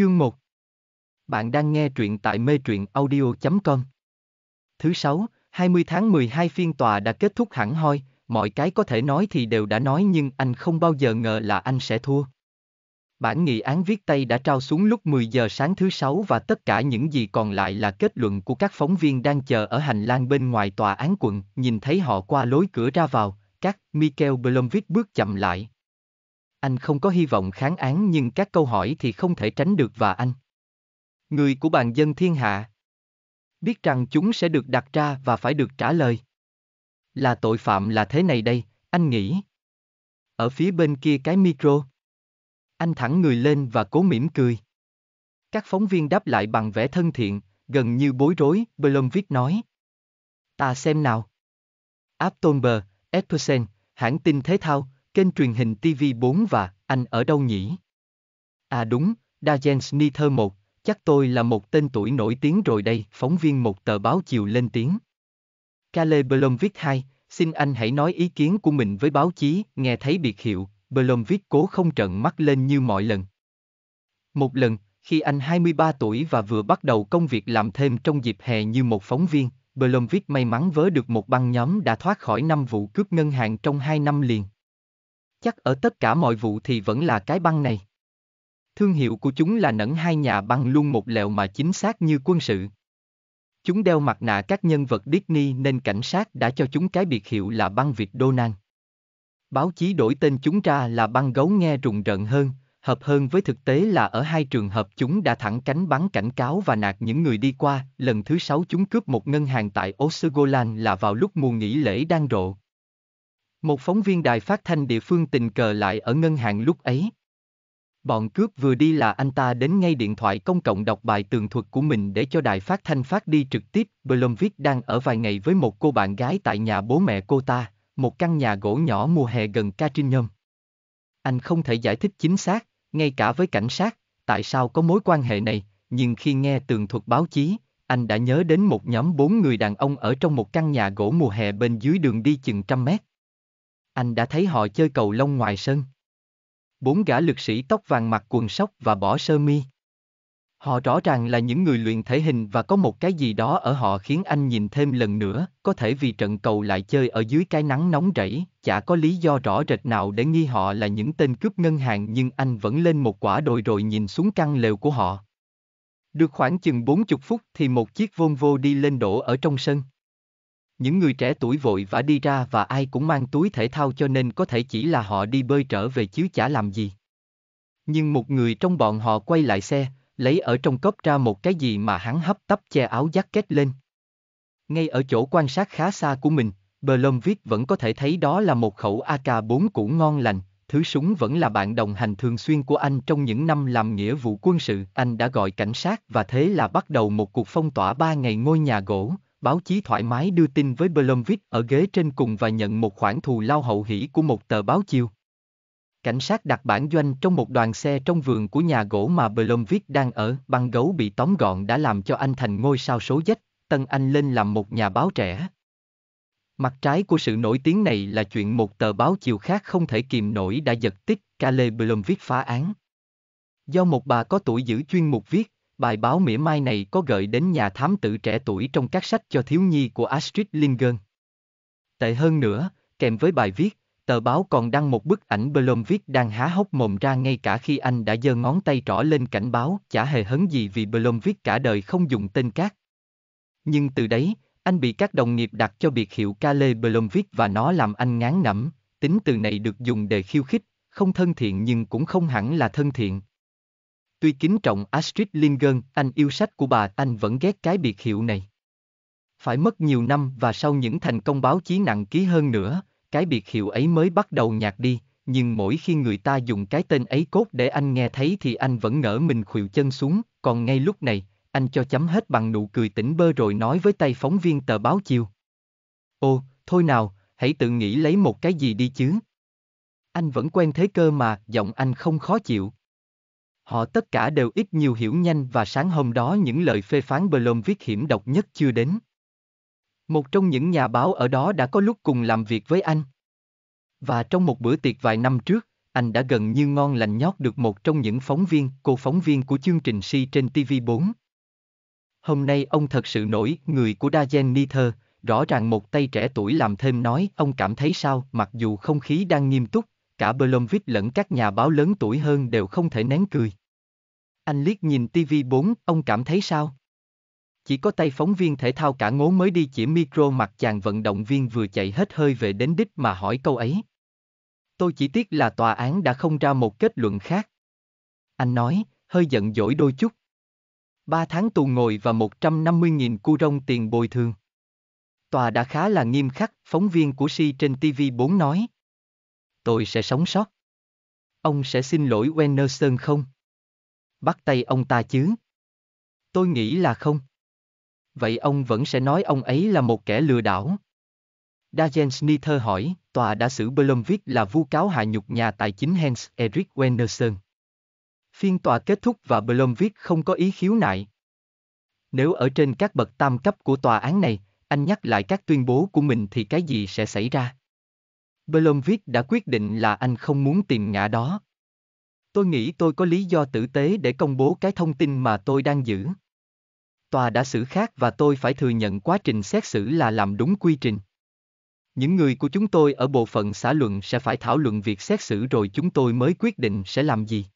Chương 1 Bạn đang nghe truyện tại mê truyện audio.com Thứ 6, 20 tháng 12 phiên tòa đã kết thúc hẳn hoi, mọi cái có thể nói thì đều đã nói nhưng anh không bao giờ ngờ là anh sẽ thua. Bản nghị án viết tay đã trao xuống lúc 10 giờ sáng thứ sáu và tất cả những gì còn lại là kết luận của các phóng viên đang chờ ở hành lang bên ngoài tòa án quận, nhìn thấy họ qua lối cửa ra vào, các Michael Blomvich bước chậm lại anh không có hy vọng kháng án nhưng các câu hỏi thì không thể tránh được và anh. Người của bàn dân thiên hạ. Biết rằng chúng sẽ được đặt ra và phải được trả lời. Là tội phạm là thế này đây, anh nghĩ. Ở phía bên kia cái micro. Anh thẳng người lên và cố mỉm cười. Các phóng viên đáp lại bằng vẻ thân thiện, gần như bối rối, Blom nói. Ta xem nào. Aptonber, Eppersen, hãng tin thể thao, kênh truyền hình TV4 và Anh ở đâu nhỉ? À đúng, Dagen thơ 1, chắc tôi là một tên tuổi nổi tiếng rồi đây, phóng viên một tờ báo chiều lên tiếng. Kale Blom viết 2, xin anh hãy nói ý kiến của mình với báo chí, nghe thấy biệt hiệu, Blom cố không trợn mắt lên như mọi lần. Một lần, khi anh 23 tuổi và vừa bắt đầu công việc làm thêm trong dịp hè như một phóng viên, Blomvik may mắn vớ được một băng nhóm đã thoát khỏi năm vụ cướp ngân hàng trong 2 năm liền. Chắc ở tất cả mọi vụ thì vẫn là cái băng này. Thương hiệu của chúng là nẫn hai nhà băng luôn một lèo mà chính xác như quân sự. Chúng đeo mặt nạ các nhân vật Disney nên cảnh sát đã cho chúng cái biệt hiệu là băng Việt Đô Năng. Báo chí đổi tên chúng ra là băng gấu nghe rùng rợn hơn, hợp hơn với thực tế là ở hai trường hợp chúng đã thẳng cánh bắn cảnh cáo và nạt những người đi qua, lần thứ sáu chúng cướp một ngân hàng tại Osegolan là vào lúc mùa nghỉ lễ đang rộ. Một phóng viên đài phát thanh địa phương tình cờ lại ở ngân hàng lúc ấy. Bọn cướp vừa đi là anh ta đến ngay điện thoại công cộng đọc bài tường thuật của mình để cho đài phát thanh phát đi trực tiếp. Blomvik đang ở vài ngày với một cô bạn gái tại nhà bố mẹ cô ta, một căn nhà gỗ nhỏ mùa hè gần Catrinom. Anh không thể giải thích chính xác, ngay cả với cảnh sát, tại sao có mối quan hệ này, nhưng khi nghe tường thuật báo chí, anh đã nhớ đến một nhóm bốn người đàn ông ở trong một căn nhà gỗ mùa hè bên dưới đường đi chừng trăm mét anh đã thấy họ chơi cầu lông ngoài sân. Bốn gã lực sĩ tóc vàng mặc quần sóc và bỏ sơ mi. Họ rõ ràng là những người luyện thể hình và có một cái gì đó ở họ khiến anh nhìn thêm lần nữa, có thể vì trận cầu lại chơi ở dưới cái nắng nóng rẫy, chả có lý do rõ rệt nào để nghi họ là những tên cướp ngân hàng nhưng anh vẫn lên một quả đồi rồi nhìn xuống căn lều của họ. Được khoảng chừng 40 phút thì một chiếc Volvo đi lên đổ ở trong sân những người trẻ tuổi vội vã đi ra và ai cũng mang túi thể thao cho nên có thể chỉ là họ đi bơi trở về chứ chả làm gì. Nhưng một người trong bọn họ quay lại xe, lấy ở trong cốc ra một cái gì mà hắn hấp tấp che áo kết lên. Ngay ở chỗ quan sát khá xa của mình, Blomvik vẫn có thể thấy đó là một khẩu AK-4 cũ ngon lành, thứ súng vẫn là bạn đồng hành thường xuyên của anh trong những năm làm nghĩa vụ quân sự. Anh đã gọi cảnh sát và thế là bắt đầu một cuộc phong tỏa ba ngày ngôi nhà gỗ, báo chí thoải mái đưa tin với Blomvik ở ghế trên cùng và nhận một khoản thù lao hậu hỷ của một tờ báo chiều. Cảnh sát đặt bản doanh trong một đoàn xe trong vườn của nhà gỗ mà Blomvik đang ở, băng gấu bị tóm gọn đã làm cho anh thành ngôi sao số dách, Tân Anh lên làm một nhà báo trẻ. Mặt trái của sự nổi tiếng này là chuyện một tờ báo chiều khác không thể kìm nổi đã giật tích, Kale Blomvik phá án. Do một bà có tuổi giữ chuyên mục viết, Bài báo mỉa mai này có gợi đến nhà thám tử trẻ tuổi trong các sách cho thiếu nhi của Astrid Lindgren. Tệ hơn nữa, kèm với bài viết, tờ báo còn đăng một bức ảnh Blomvik đang há hốc mồm ra ngay cả khi anh đã giơ ngón tay trỏ lên cảnh báo chả hề hấn gì vì Blomvik cả đời không dùng tên cát. Nhưng từ đấy, anh bị các đồng nghiệp đặt cho biệt hiệu Kale Blomvik và nó làm anh ngán ngẩm, tính từ này được dùng để khiêu khích, không thân thiện nhưng cũng không hẳn là thân thiện, Tuy kính trọng Astrid Lindgren, anh yêu sách của bà, anh vẫn ghét cái biệt hiệu này. Phải mất nhiều năm và sau những thành công báo chí nặng ký hơn nữa, cái biệt hiệu ấy mới bắt đầu nhạt đi, nhưng mỗi khi người ta dùng cái tên ấy cốt để anh nghe thấy thì anh vẫn ngỡ mình khuỵu chân xuống, còn ngay lúc này, anh cho chấm hết bằng nụ cười tỉnh bơ rồi nói với tay phóng viên tờ báo chiều. Ô, thôi nào, hãy tự nghĩ lấy một cái gì đi chứ. Anh vẫn quen thế cơ mà, giọng anh không khó chịu. Họ tất cả đều ít nhiều hiểu nhanh và sáng hôm đó những lời phê phán Blom viết hiểm độc nhất chưa đến. Một trong những nhà báo ở đó đã có lúc cùng làm việc với anh. Và trong một bữa tiệc vài năm trước, anh đã gần như ngon lành nhót được một trong những phóng viên, cô phóng viên của chương trình Si trên TV4. Hôm nay ông thật sự nổi, người của Dajen Nither, rõ ràng một tay trẻ tuổi làm thêm nói, ông cảm thấy sao, mặc dù không khí đang nghiêm túc, cả Blomvich lẫn các nhà báo lớn tuổi hơn đều không thể nén cười. Anh liếc nhìn TV4, ông cảm thấy sao? Chỉ có tay phóng viên thể thao cả ngố mới đi chỉ micro mặt chàng vận động viên vừa chạy hết hơi về đến đích mà hỏi câu ấy. Tôi chỉ tiếc là tòa án đã không ra một kết luận khác. Anh nói, hơi giận dỗi đôi chút. Ba tháng tù ngồi và 150.000 cu rông tiền bồi thường. Tòa đã khá là nghiêm khắc, phóng viên của Si trên TV4 nói. Tôi sẽ sống sót. Ông sẽ xin lỗi Wennerson không? bắt tay ông ta chứ? Tôi nghĩ là không. Vậy ông vẫn sẽ nói ông ấy là một kẻ lừa đảo. Dagen Snither hỏi, tòa đã xử Blomvik là vu cáo hạ nhục nhà tài chính Hans Erik Wenderson. Phiên tòa kết thúc và Blomvik không có ý khiếu nại. Nếu ở trên các bậc tam cấp của tòa án này, anh nhắc lại các tuyên bố của mình thì cái gì sẽ xảy ra? Blomvik đã quyết định là anh không muốn tìm ngã đó. Tôi nghĩ tôi có lý do tử tế để công bố cái thông tin mà tôi đang giữ. Tòa đã xử khác và tôi phải thừa nhận quá trình xét xử là làm đúng quy trình. Những người của chúng tôi ở bộ phận xã luận sẽ phải thảo luận việc xét xử rồi chúng tôi mới quyết định sẽ làm gì.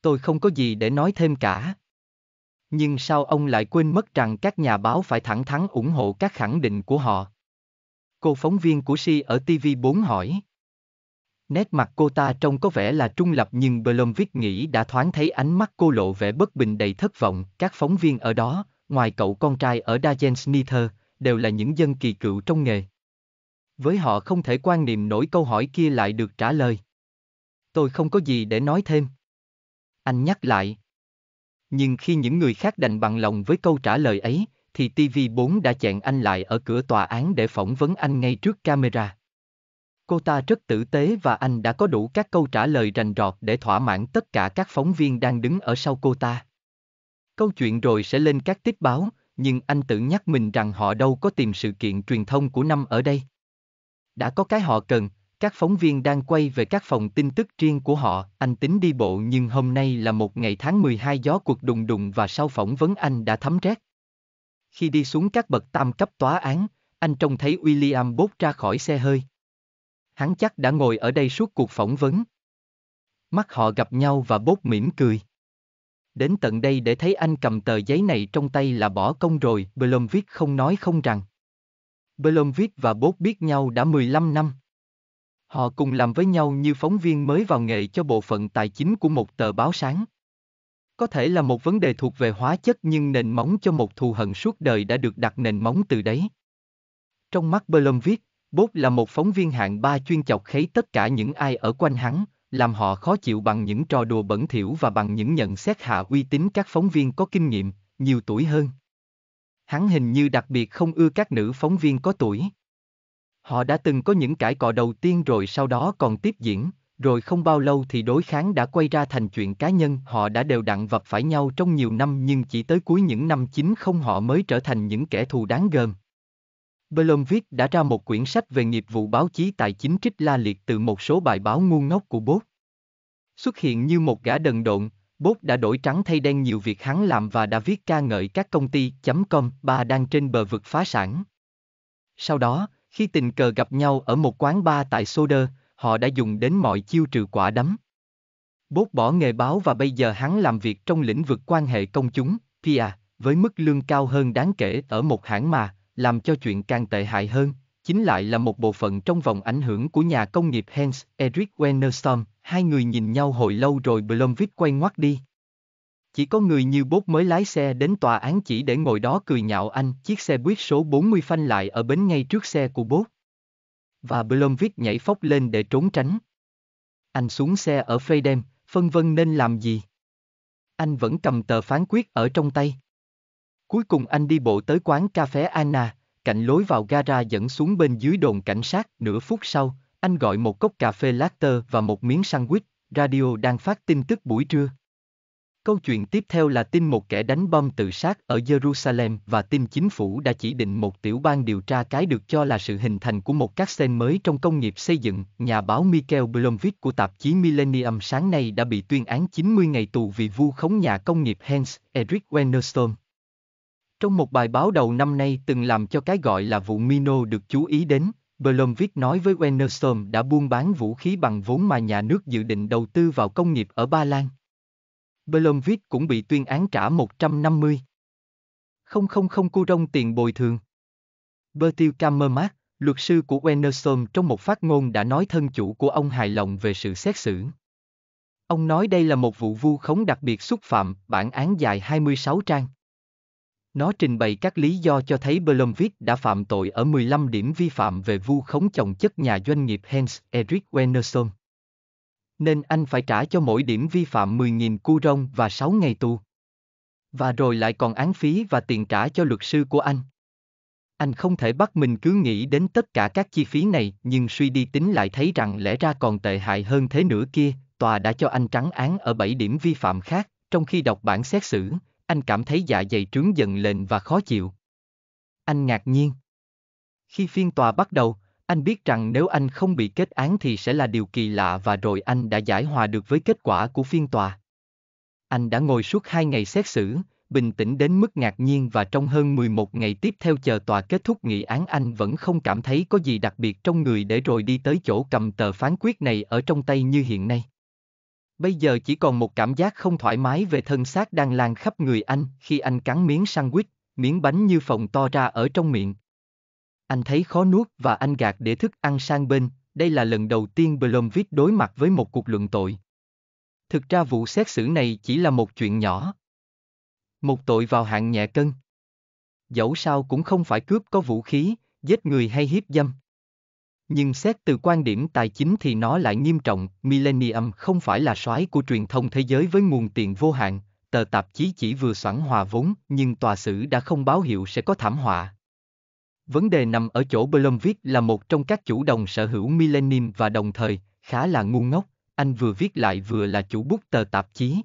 Tôi không có gì để nói thêm cả. Nhưng sao ông lại quên mất rằng các nhà báo phải thẳng thắn ủng hộ các khẳng định của họ? Cô phóng viên của Si ở TV4 hỏi. Nét mặt cô ta trông có vẻ là trung lập nhưng Blomvik nghĩ đã thoáng thấy ánh mắt cô lộ vẻ bất bình đầy thất vọng. Các phóng viên ở đó, ngoài cậu con trai ở Dajensnither, đều là những dân kỳ cựu trong nghề. Với họ không thể quan niệm nổi câu hỏi kia lại được trả lời. Tôi không có gì để nói thêm. Anh nhắc lại. Nhưng khi những người khác đành bằng lòng với câu trả lời ấy, thì TV4 đã chặn anh lại ở cửa tòa án để phỏng vấn anh ngay trước camera. Cô ta rất tử tế và anh đã có đủ các câu trả lời rành rọt để thỏa mãn tất cả các phóng viên đang đứng ở sau cô ta. Câu chuyện rồi sẽ lên các tiết báo, nhưng anh tự nhắc mình rằng họ đâu có tìm sự kiện truyền thông của năm ở đây. Đã có cái họ cần, các phóng viên đang quay về các phòng tin tức riêng của họ, anh tính đi bộ nhưng hôm nay là một ngày tháng 12 gió cuộc đùng đùng và sau phỏng vấn anh đã thấm rét. Khi đi xuống các bậc tam cấp tòa án, anh trông thấy William bốt ra khỏi xe hơi hắn chắc đã ngồi ở đây suốt cuộc phỏng vấn. Mắt họ gặp nhau và bốt mỉm cười. Đến tận đây để thấy anh cầm tờ giấy này trong tay là bỏ công rồi, Blom viết không nói không rằng. Blom viết và bốt biết nhau đã 15 năm. Họ cùng làm với nhau như phóng viên mới vào nghề cho bộ phận tài chính của một tờ báo sáng. Có thể là một vấn đề thuộc về hóa chất nhưng nền móng cho một thù hận suốt đời đã được đặt nền móng từ đấy. Trong mắt Blom viết, Bốt là một phóng viên hạng ba chuyên chọc khấy tất cả những ai ở quanh hắn, làm họ khó chịu bằng những trò đùa bẩn thỉu và bằng những nhận xét hạ uy tín các phóng viên có kinh nghiệm, nhiều tuổi hơn. Hắn hình như đặc biệt không ưa các nữ phóng viên có tuổi. Họ đã từng có những cãi cọ đầu tiên rồi sau đó còn tiếp diễn, rồi không bao lâu thì đối kháng đã quay ra thành chuyện cá nhân, họ đã đều đặn vập phải nhau trong nhiều năm nhưng chỉ tới cuối những năm 90 họ mới trở thành những kẻ thù đáng gờm. Blomvik đã ra một quyển sách về nghiệp vụ báo chí tài chính trích la liệt từ một số bài báo ngu ngốc của Bốt. Xuất hiện như một gã đần độn, Bốt đã đổi trắng thay đen nhiều việc hắn làm và đã viết ca ngợi các công ty .com ba đang trên bờ vực phá sản. Sau đó, khi tình cờ gặp nhau ở một quán bar tại Soder, họ đã dùng đến mọi chiêu trừ quả đấm. Bốt bỏ nghề báo và bây giờ hắn làm việc trong lĩnh vực quan hệ công chúng, PR, với mức lương cao hơn đáng kể ở một hãng mà, làm cho chuyện càng tệ hại hơn, chính lại là một bộ phận trong vòng ảnh hưởng của nhà công nghiệp Hans Eric Wennerstorm, hai người nhìn nhau hồi lâu rồi Blomvik quay ngoắt đi. Chỉ có người như bốt mới lái xe đến tòa án chỉ để ngồi đó cười nhạo anh, chiếc xe buýt số 40 phanh lại ở bến ngay trước xe của bốt. Và Blomvik nhảy phóc lên để trốn tránh. Anh xuống xe ở Freydem, phân vân nên làm gì? Anh vẫn cầm tờ phán quyết ở trong tay. Cuối cùng anh đi bộ tới quán cà phê Anna, cạnh lối vào gara dẫn xuống bên dưới đồn cảnh sát. Nửa phút sau, anh gọi một cốc cà phê latte và một miếng sandwich, radio đang phát tin tức buổi trưa. Câu chuyện tiếp theo là tin một kẻ đánh bom tự sát ở Jerusalem và tin chính phủ đã chỉ định một tiểu ban điều tra cái được cho là sự hình thành của một các sen mới trong công nghiệp xây dựng. Nhà báo Michael Blomvich của tạp chí Millennium sáng nay đã bị tuyên án 90 ngày tù vì vu khống nhà công nghiệp Hans erik Wennerstrom. Trong một bài báo đầu năm nay từng làm cho cái gọi là vụ Mino được chú ý đến, Blom nói với Wennerstorm đã buôn bán vũ khí bằng vốn mà nhà nước dự định đầu tư vào công nghiệp ở Ba Lan. Blom cũng bị tuyên án trả 150. không không cu rong tiền bồi thường. Bertil Kammermark, luật sư của Wennerstorm trong một phát ngôn đã nói thân chủ của ông hài lòng về sự xét xử. Ông nói đây là một vụ vu khống đặc biệt xúc phạm, bản án dài 26 trang. Nó trình bày các lý do cho thấy Blomvik đã phạm tội ở 15 điểm vi phạm về vu khống chồng chất nhà doanh nghiệp Hans Erik Wennerson. Nên anh phải trả cho mỗi điểm vi phạm 10.000 cu rong và 6 ngày tù. Và rồi lại còn án phí và tiền trả cho luật sư của anh. Anh không thể bắt mình cứ nghĩ đến tất cả các chi phí này nhưng suy đi tính lại thấy rằng lẽ ra còn tệ hại hơn thế nữa kia, tòa đã cho anh trắng án ở 7 điểm vi phạm khác, trong khi đọc bản xét xử, anh cảm thấy dạ dày trướng dần lên và khó chịu. Anh ngạc nhiên. Khi phiên tòa bắt đầu, anh biết rằng nếu anh không bị kết án thì sẽ là điều kỳ lạ và rồi anh đã giải hòa được với kết quả của phiên tòa. Anh đã ngồi suốt hai ngày xét xử, bình tĩnh đến mức ngạc nhiên và trong hơn 11 ngày tiếp theo chờ tòa kết thúc nghị án anh vẫn không cảm thấy có gì đặc biệt trong người để rồi đi tới chỗ cầm tờ phán quyết này ở trong tay như hiện nay. Bây giờ chỉ còn một cảm giác không thoải mái về thân xác đang lan khắp người anh khi anh cắn miếng sandwich, miếng bánh như phồng to ra ở trong miệng. Anh thấy khó nuốt và anh gạt để thức ăn sang bên, đây là lần đầu tiên Blomvit đối mặt với một cuộc luận tội. Thực ra vụ xét xử này chỉ là một chuyện nhỏ. Một tội vào hạng nhẹ cân. Dẫu sao cũng không phải cướp có vũ khí, giết người hay hiếp dâm. Nhưng xét từ quan điểm tài chính thì nó lại nghiêm trọng, Millennium không phải là soái của truyền thông thế giới với nguồn tiền vô hạn, tờ tạp chí chỉ vừa soạn hòa vốn nhưng tòa xử đã không báo hiệu sẽ có thảm họa. Vấn đề nằm ở chỗ Blomvik là một trong các chủ đồng sở hữu Millennium và đồng thời, khá là ngu ngốc, anh vừa viết lại vừa là chủ bút tờ tạp chí.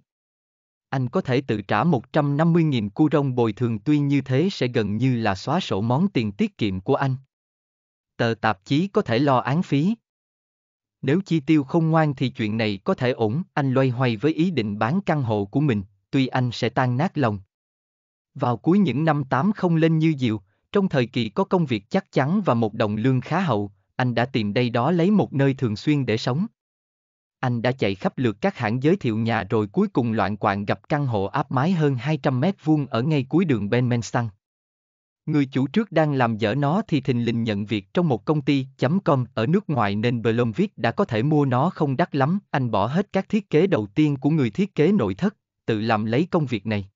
Anh có thể tự trả 150.000 cu rong bồi thường tuy như thế sẽ gần như là xóa sổ món tiền tiết kiệm của anh tờ tạp chí có thể lo án phí. Nếu chi tiêu không ngoan thì chuyện này có thể ổn, anh loay hoay với ý định bán căn hộ của mình, tuy anh sẽ tan nát lòng. Vào cuối những năm 80 lên như diệu, trong thời kỳ có công việc chắc chắn và một đồng lương khá hậu, anh đã tìm đây đó lấy một nơi thường xuyên để sống. Anh đã chạy khắp lượt các hãng giới thiệu nhà rồi cuối cùng loạn quạng gặp căn hộ áp mái hơn 200 mét vuông ở ngay cuối đường Benmenstan. Người chủ trước đang làm dở nó thì thình lình nhận việc trong một công ty .com ở nước ngoài nên Blomvik đã có thể mua nó không đắt lắm, anh bỏ hết các thiết kế đầu tiên của người thiết kế nội thất, tự làm lấy công việc này.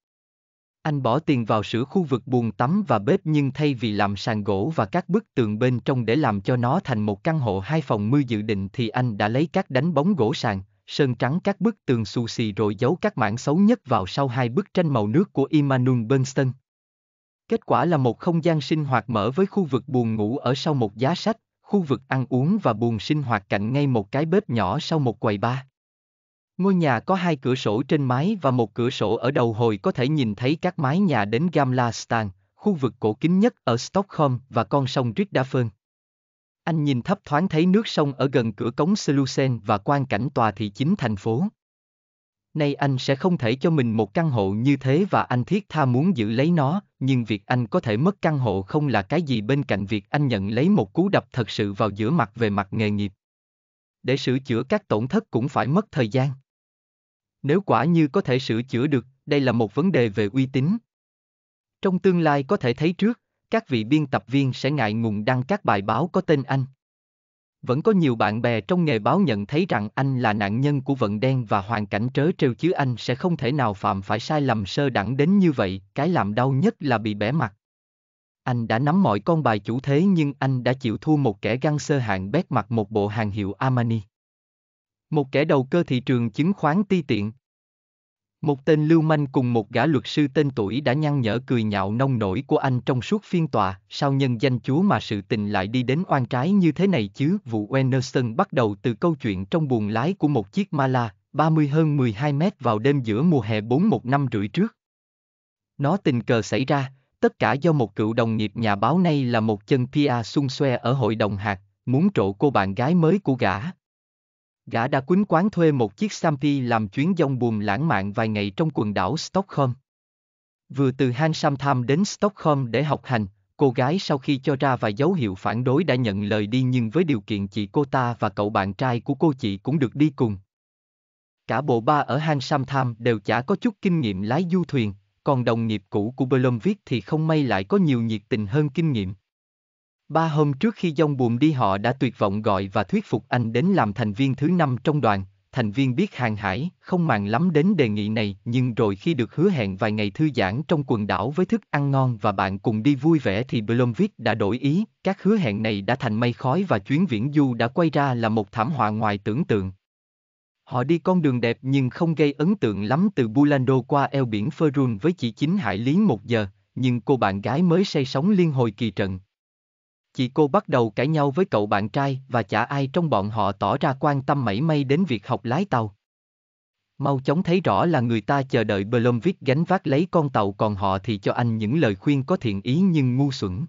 Anh bỏ tiền vào sửa khu vực buồng tắm và bếp nhưng thay vì làm sàn gỗ và các bức tường bên trong để làm cho nó thành một căn hộ hai phòng mưa dự định thì anh đã lấy các đánh bóng gỗ sàn, sơn trắng các bức tường xù xì rồi giấu các mảng xấu nhất vào sau hai bức tranh màu nước của Immanuel Benston. Kết quả là một không gian sinh hoạt mở với khu vực buồn ngủ ở sau một giá sách, khu vực ăn uống và buồn sinh hoạt cạnh ngay một cái bếp nhỏ sau một quầy bar. Ngôi nhà có hai cửa sổ trên mái và một cửa sổ ở đầu hồi có thể nhìn thấy các mái nhà đến Gamla Stan, khu vực cổ kính nhất ở Stockholm và con sông Riddarfön. Anh nhìn thấp thoáng thấy nước sông ở gần cửa cống Slusen và quan cảnh tòa thị chính thành phố. Nay anh sẽ không thể cho mình một căn hộ như thế và anh thiết tha muốn giữ lấy nó, nhưng việc anh có thể mất căn hộ không là cái gì bên cạnh việc anh nhận lấy một cú đập thật sự vào giữa mặt về mặt nghề nghiệp. Để sửa chữa các tổn thất cũng phải mất thời gian. Nếu quả như có thể sửa chữa được, đây là một vấn đề về uy tín. Trong tương lai có thể thấy trước, các vị biên tập viên sẽ ngại ngùng đăng các bài báo có tên anh. Vẫn có nhiều bạn bè trong nghề báo nhận thấy rằng anh là nạn nhân của vận đen và hoàn cảnh trớ trêu chứ anh sẽ không thể nào phạm phải sai lầm sơ đẳng đến như vậy, cái làm đau nhất là bị bẻ mặt. Anh đã nắm mọi con bài chủ thế nhưng anh đã chịu thua một kẻ găng sơ hạng bét mặt một bộ hàng hiệu Armani. Một kẻ đầu cơ thị trường chứng khoán ti tiện, một tên lưu manh cùng một gã luật sư tên tuổi đã nhăn nhở cười nhạo nông nổi của anh trong suốt phiên tòa, sao nhân danh chúa mà sự tình lại đi đến oan trái như thế này chứ? Vụ Wenderson bắt đầu từ câu chuyện trong buồng lái của một chiếc Mala, 30 hơn 12 mét vào đêm giữa mùa hè 41 năm rưỡi trước. Nó tình cờ xảy ra, tất cả do một cựu đồng nghiệp nhà báo nay là một chân Pia xung xoe ở hội đồng hạt, muốn trộ cô bạn gái mới của gã, Gã đã quýnh quán thuê một chiếc Sampi làm chuyến dông buồm lãng mạn vài ngày trong quần đảo Stockholm. Vừa từ Hansamtham đến Stockholm để học hành, cô gái sau khi cho ra vài dấu hiệu phản đối đã nhận lời đi nhưng với điều kiện chị cô ta và cậu bạn trai của cô chị cũng được đi cùng. Cả bộ ba ở Hansamtham đều chả có chút kinh nghiệm lái du thuyền, còn đồng nghiệp cũ của Blomvik thì không may lại có nhiều nhiệt tình hơn kinh nghiệm. Ba hôm trước khi dông buồm đi họ đã tuyệt vọng gọi và thuyết phục anh đến làm thành viên thứ năm trong đoàn, thành viên biết hàng hải, không màng lắm đến đề nghị này nhưng rồi khi được hứa hẹn vài ngày thư giãn trong quần đảo với thức ăn ngon và bạn cùng đi vui vẻ thì Blomvik đã đổi ý, các hứa hẹn này đã thành mây khói và chuyến viễn du đã quay ra là một thảm họa ngoài tưởng tượng. Họ đi con đường đẹp nhưng không gây ấn tượng lắm từ Bulando qua eo biển Ferun với chỉ 9 hải lý một giờ, nhưng cô bạn gái mới say sóng liên hồi kỳ trận chị cô bắt đầu cãi nhau với cậu bạn trai và chả ai trong bọn họ tỏ ra quan tâm mảy may đến việc học lái tàu. Mau chóng thấy rõ là người ta chờ đợi Blomvik gánh vác lấy con tàu còn họ thì cho anh những lời khuyên có thiện ý nhưng ngu xuẩn.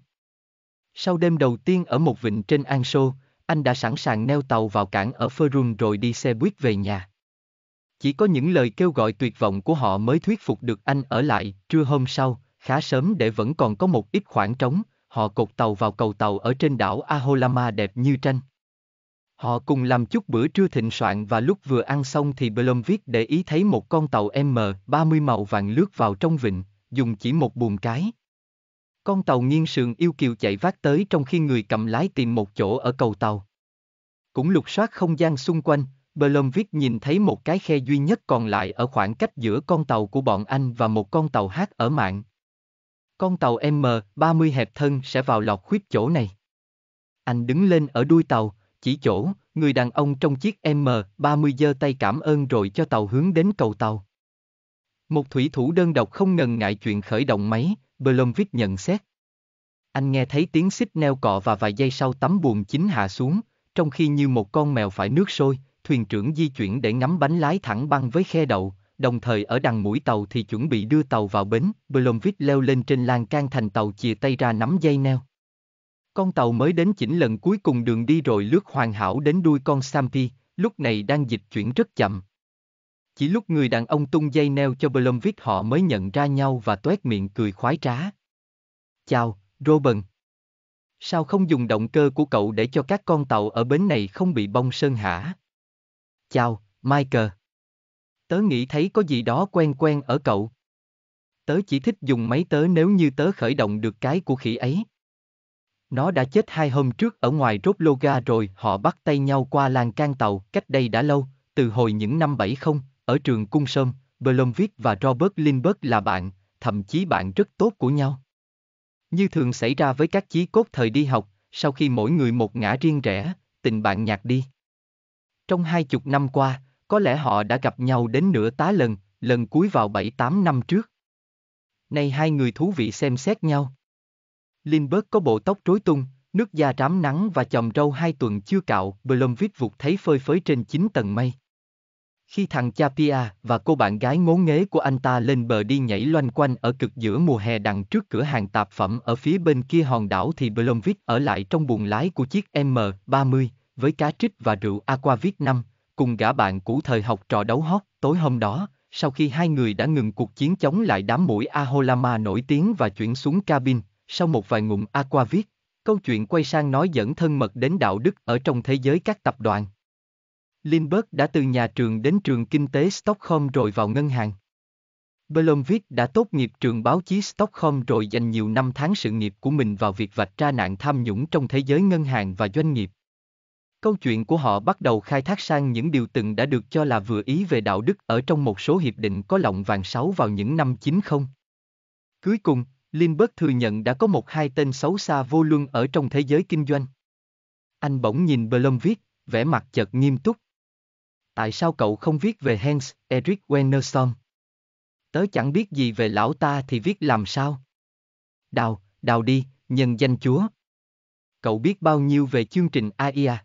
Sau đêm đầu tiên ở một vịnh trên An Sô, anh đã sẵn sàng neo tàu vào cảng ở Ferun rồi đi xe buýt về nhà. Chỉ có những lời kêu gọi tuyệt vọng của họ mới thuyết phục được anh ở lại, trưa hôm sau, khá sớm để vẫn còn có một ít khoảng trống, Họ cột tàu vào cầu tàu ở trên đảo Aholama đẹp như tranh. Họ cùng làm chút bữa trưa thịnh soạn và lúc vừa ăn xong thì Blom để ý thấy một con tàu M30 màu vàng lướt vào trong vịnh, dùng chỉ một buồm cái. Con tàu nghiêng sườn yêu kiều chạy vác tới trong khi người cầm lái tìm một chỗ ở cầu tàu. Cũng lục soát không gian xung quanh, Blom nhìn thấy một cái khe duy nhất còn lại ở khoảng cách giữa con tàu của bọn anh và một con tàu hát ở mạng, con tàu M30 hẹp thân sẽ vào lọt khuyết chỗ này. Anh đứng lên ở đuôi tàu, chỉ chỗ, người đàn ông trong chiếc M30 giơ tay cảm ơn rồi cho tàu hướng đến cầu tàu. Một thủy thủ đơn độc không ngần ngại chuyện khởi động máy, Blomvik nhận xét. Anh nghe thấy tiếng xích neo cọ và vài giây sau tấm buồm chính hạ xuống, trong khi như một con mèo phải nước sôi, thuyền trưởng di chuyển để ngắm bánh lái thẳng băng với khe đậu, đồng thời ở đằng mũi tàu thì chuẩn bị đưa tàu vào bến, Blomvik leo lên trên lan can thành tàu chìa tay ra nắm dây neo. Con tàu mới đến chỉnh lần cuối cùng đường đi rồi lướt hoàn hảo đến đuôi con Sampi, lúc này đang dịch chuyển rất chậm. Chỉ lúc người đàn ông tung dây neo cho Blomvik họ mới nhận ra nhau và tuét miệng cười khoái trá. Chào, Robin. Sao không dùng động cơ của cậu để cho các con tàu ở bến này không bị bong sơn hả? Chào, Michael. Tớ nghĩ thấy có gì đó quen quen ở cậu. Tớ chỉ thích dùng máy tớ nếu như tớ khởi động được cái của khỉ ấy. Nó đã chết hai hôm trước ở ngoài rốt Loga rồi, họ bắt tay nhau qua làng can tàu, cách đây đã lâu, từ hồi những năm 70, ở trường Cung Sơm, Blomvik và Robert Lindbergh là bạn, thậm chí bạn rất tốt của nhau. Như thường xảy ra với các chí cốt thời đi học, sau khi mỗi người một ngã riêng rẽ, tình bạn nhạt đi. Trong hai chục năm qua, có lẽ họ đã gặp nhau đến nửa tá lần, lần cuối vào 7-8 năm trước. Nay hai người thú vị xem xét nhau. Lindbergh có bộ tóc rối tung, nước da rám nắng và chồng râu hai tuần chưa cạo, Blomvit vụt thấy phơi phới trên chín tầng mây. Khi thằng cha Pia và cô bạn gái ngố nghế của anh ta lên bờ đi nhảy loanh quanh ở cực giữa mùa hè đằng trước cửa hàng tạp phẩm ở phía bên kia hòn đảo thì Blomvit ở lại trong buồng lái của chiếc M30 với cá trích và rượu Aquavit 5, cùng gã bạn cũ thời học trò đấu hót, tối hôm đó, sau khi hai người đã ngừng cuộc chiến chống lại đám mũi Aholama nổi tiếng và chuyển xuống cabin, sau một vài ngụm aquavit, câu chuyện quay sang nói dẫn thân mật đến đạo đức ở trong thế giới các tập đoàn. Lindbergh đã từ nhà trường đến trường kinh tế Stockholm rồi vào ngân hàng. Blomvik đã tốt nghiệp trường báo chí Stockholm rồi dành nhiều năm tháng sự nghiệp của mình vào việc vạch ra nạn tham nhũng trong thế giới ngân hàng và doanh nghiệp, Câu chuyện của họ bắt đầu khai thác sang những điều từng đã được cho là vừa ý về đạo đức ở trong một số hiệp định có lọng vàng sáu vào những năm 90. Cuối cùng, Lindbergh thừa nhận đã có một hai tên xấu xa vô luân ở trong thế giới kinh doanh. Anh bỗng nhìn Blum viết, vẻ mặt chợt nghiêm túc. Tại sao cậu không viết về Hans, Eric Wennerson? Tớ chẳng biết gì về lão ta thì viết làm sao? Đào, đào đi, nhân danh chúa. Cậu biết bao nhiêu về chương trình AIA?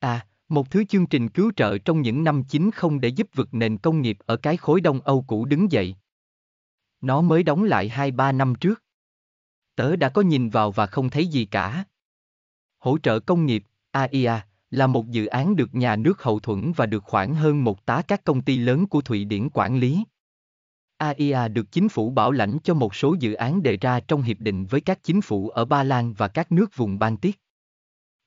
À, một thứ chương trình cứu trợ trong những năm 90 để giúp vực nền công nghiệp ở cái khối Đông Âu cũ đứng dậy. Nó mới đóng lại 2-3 năm trước. Tớ đã có nhìn vào và không thấy gì cả. Hỗ trợ công nghiệp, AIA, là một dự án được nhà nước hậu thuẫn và được khoảng hơn một tá các công ty lớn của Thụy Điển quản lý. AIA được chính phủ bảo lãnh cho một số dự án đề ra trong hiệp định với các chính phủ ở Ba Lan và các nước vùng Baltic.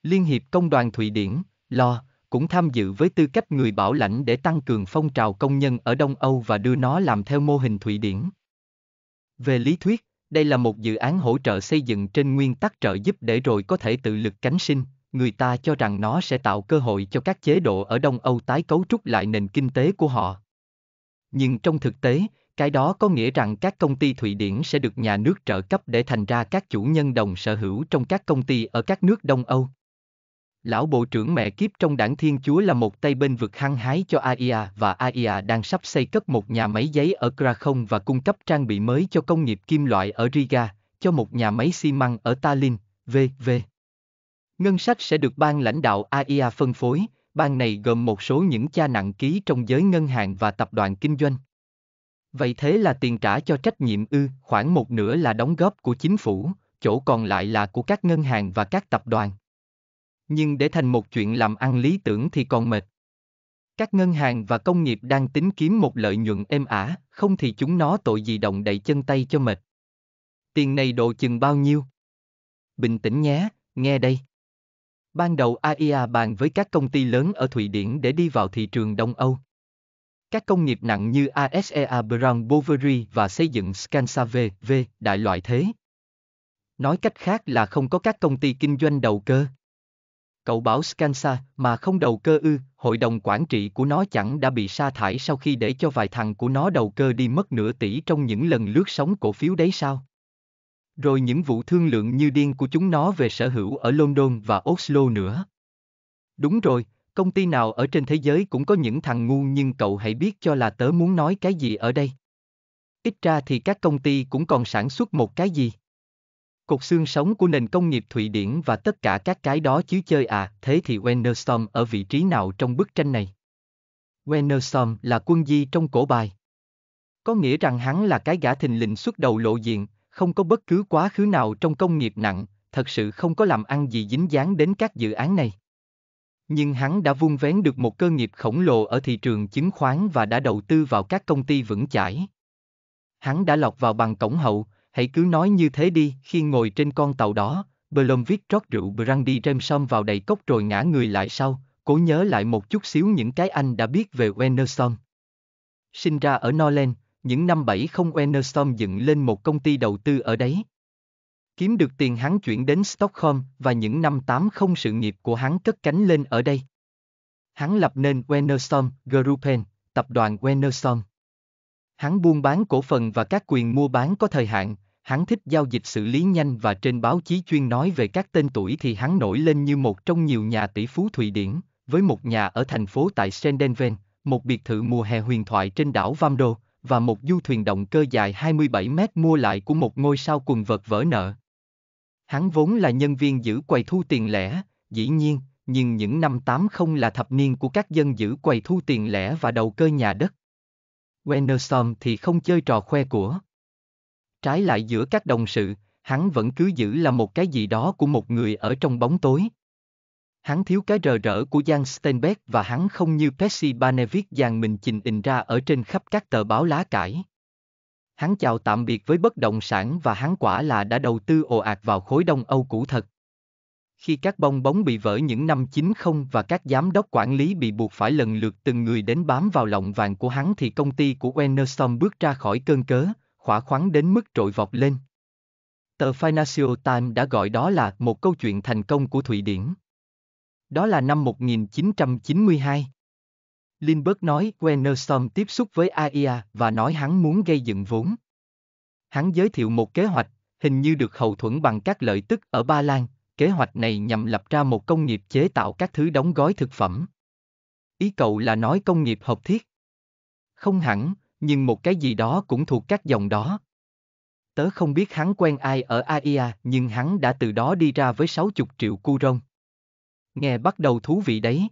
Liên hiệp Công đoàn Thụy Điển lo, cũng tham dự với tư cách người bảo lãnh để tăng cường phong trào công nhân ở Đông Âu và đưa nó làm theo mô hình Thụy Điển. Về lý thuyết, đây là một dự án hỗ trợ xây dựng trên nguyên tắc trợ giúp để rồi có thể tự lực cánh sinh, người ta cho rằng nó sẽ tạo cơ hội cho các chế độ ở Đông Âu tái cấu trúc lại nền kinh tế của họ. Nhưng trong thực tế, cái đó có nghĩa rằng các công ty Thụy Điển sẽ được nhà nước trợ cấp để thành ra các chủ nhân đồng sở hữu trong các công ty ở các nước Đông Âu. Lão bộ trưởng mẹ kiếp trong đảng Thiên Chúa là một tay bên vực hăng hái cho AIA và AIA đang sắp xây cất một nhà máy giấy ở Krakow và cung cấp trang bị mới cho công nghiệp kim loại ở Riga, cho một nhà máy xi măng ở Tallinn, v.v. Ngân sách sẽ được ban lãnh đạo AIA phân phối, ban này gồm một số những cha nặng ký trong giới ngân hàng và tập đoàn kinh doanh. Vậy thế là tiền trả cho trách nhiệm ư, khoảng một nửa là đóng góp của chính phủ, chỗ còn lại là của các ngân hàng và các tập đoàn nhưng để thành một chuyện làm ăn lý tưởng thì còn mệt. Các ngân hàng và công nghiệp đang tính kiếm một lợi nhuận êm ả, không thì chúng nó tội gì động đậy chân tay cho mệt. Tiền này độ chừng bao nhiêu? Bình tĩnh nhé, nghe đây. Ban đầu AIA bàn với các công ty lớn ở Thụy Điển để đi vào thị trường Đông Âu. Các công nghiệp nặng như ASEA e Brown Boveri và xây dựng Scansave V, đại loại thế. Nói cách khác là không có các công ty kinh doanh đầu cơ cậu bảo Scansa mà không đầu cơ ư, hội đồng quản trị của nó chẳng đã bị sa thải sau khi để cho vài thằng của nó đầu cơ đi mất nửa tỷ trong những lần lướt sóng cổ phiếu đấy sao? Rồi những vụ thương lượng như điên của chúng nó về sở hữu ở London và Oslo nữa. Đúng rồi, công ty nào ở trên thế giới cũng có những thằng ngu nhưng cậu hãy biết cho là tớ muốn nói cái gì ở đây. Ít ra thì các công ty cũng còn sản xuất một cái gì Cột xương sống của nền công nghiệp Thụy Điển và tất cả các cái đó chứ chơi à, thế thì Wennerstorm ở vị trí nào trong bức tranh này? Wennerstorm là quân di trong cổ bài. Có nghĩa rằng hắn là cái gã thình lình xuất đầu lộ diện, không có bất cứ quá khứ nào trong công nghiệp nặng, thật sự không có làm ăn gì dính dáng đến các dự án này. Nhưng hắn đã vung vén được một cơ nghiệp khổng lồ ở thị trường chứng khoán và đã đầu tư vào các công ty vững chãi. Hắn đã lọt vào bằng cổng hậu, hãy cứ nói như thế đi, khi ngồi trên con tàu đó, Blom viết rót rượu brandy Remson vào đầy cốc rồi ngã người lại sau, cố nhớ lại một chút xíu những cái anh đã biết về Wennerson. Sinh ra ở Norland, những năm 70 Wennerson dựng lên một công ty đầu tư ở đấy. Kiếm được tiền hắn chuyển đến Stockholm và những năm 80 sự nghiệp của hắn cất cánh lên ở đây. Hắn lập nên Wennerson Gruppen, tập đoàn Wennerson. Hắn buôn bán cổ phần và các quyền mua bán có thời hạn, hắn thích giao dịch xử lý nhanh và trên báo chí chuyên nói về các tên tuổi thì hắn nổi lên như một trong nhiều nhà tỷ phú Thụy Điển, với một nhà ở thành phố tại Sendenven, một biệt thự mùa hè huyền thoại trên đảo Vamdo, và một du thuyền động cơ dài 27 mét mua lại của một ngôi sao quần vợt vỡ nợ. Hắn vốn là nhân viên giữ quầy thu tiền lẻ, dĩ nhiên, nhưng những năm 80 là thập niên của các dân giữ quầy thu tiền lẻ và đầu cơ nhà đất. Wenderstorm thì không chơi trò khoe của. Trái lại giữa các đồng sự, hắn vẫn cứ giữ là một cái gì đó của một người ở trong bóng tối. Hắn thiếu cái rờ rỡ của Jan Steinbeck và hắn không như Percy Barnevik dàn mình trình hình ra ở trên khắp các tờ báo lá cải. Hắn chào tạm biệt với bất động sản và hắn quả là đã đầu tư ồ ạt vào khối Đông Âu cũ thật khi các bong bóng bị vỡ những năm 90 và các giám đốc quản lý bị buộc phải lần lượt từng người đến bám vào lòng vàng của hắn thì công ty của Wennerson bước ra khỏi cơn cớ, khỏa khoắn đến mức trội vọt lên. Tờ Financial Times đã gọi đó là một câu chuyện thành công của Thụy Điển. Đó là năm 1992. Lindbergh nói Wennerson tiếp xúc với AIA và nói hắn muốn gây dựng vốn. Hắn giới thiệu một kế hoạch, hình như được hậu thuẫn bằng các lợi tức ở Ba Lan, Kế hoạch này nhằm lập ra một công nghiệp chế tạo các thứ đóng gói thực phẩm. Ý cậu là nói công nghiệp hợp thiết. Không hẳn, nhưng một cái gì đó cũng thuộc các dòng đó. Tớ không biết hắn quen ai ở AIA nhưng hắn đã từ đó đi ra với 60 triệu cu rông. Nghe bắt đầu thú vị đấy.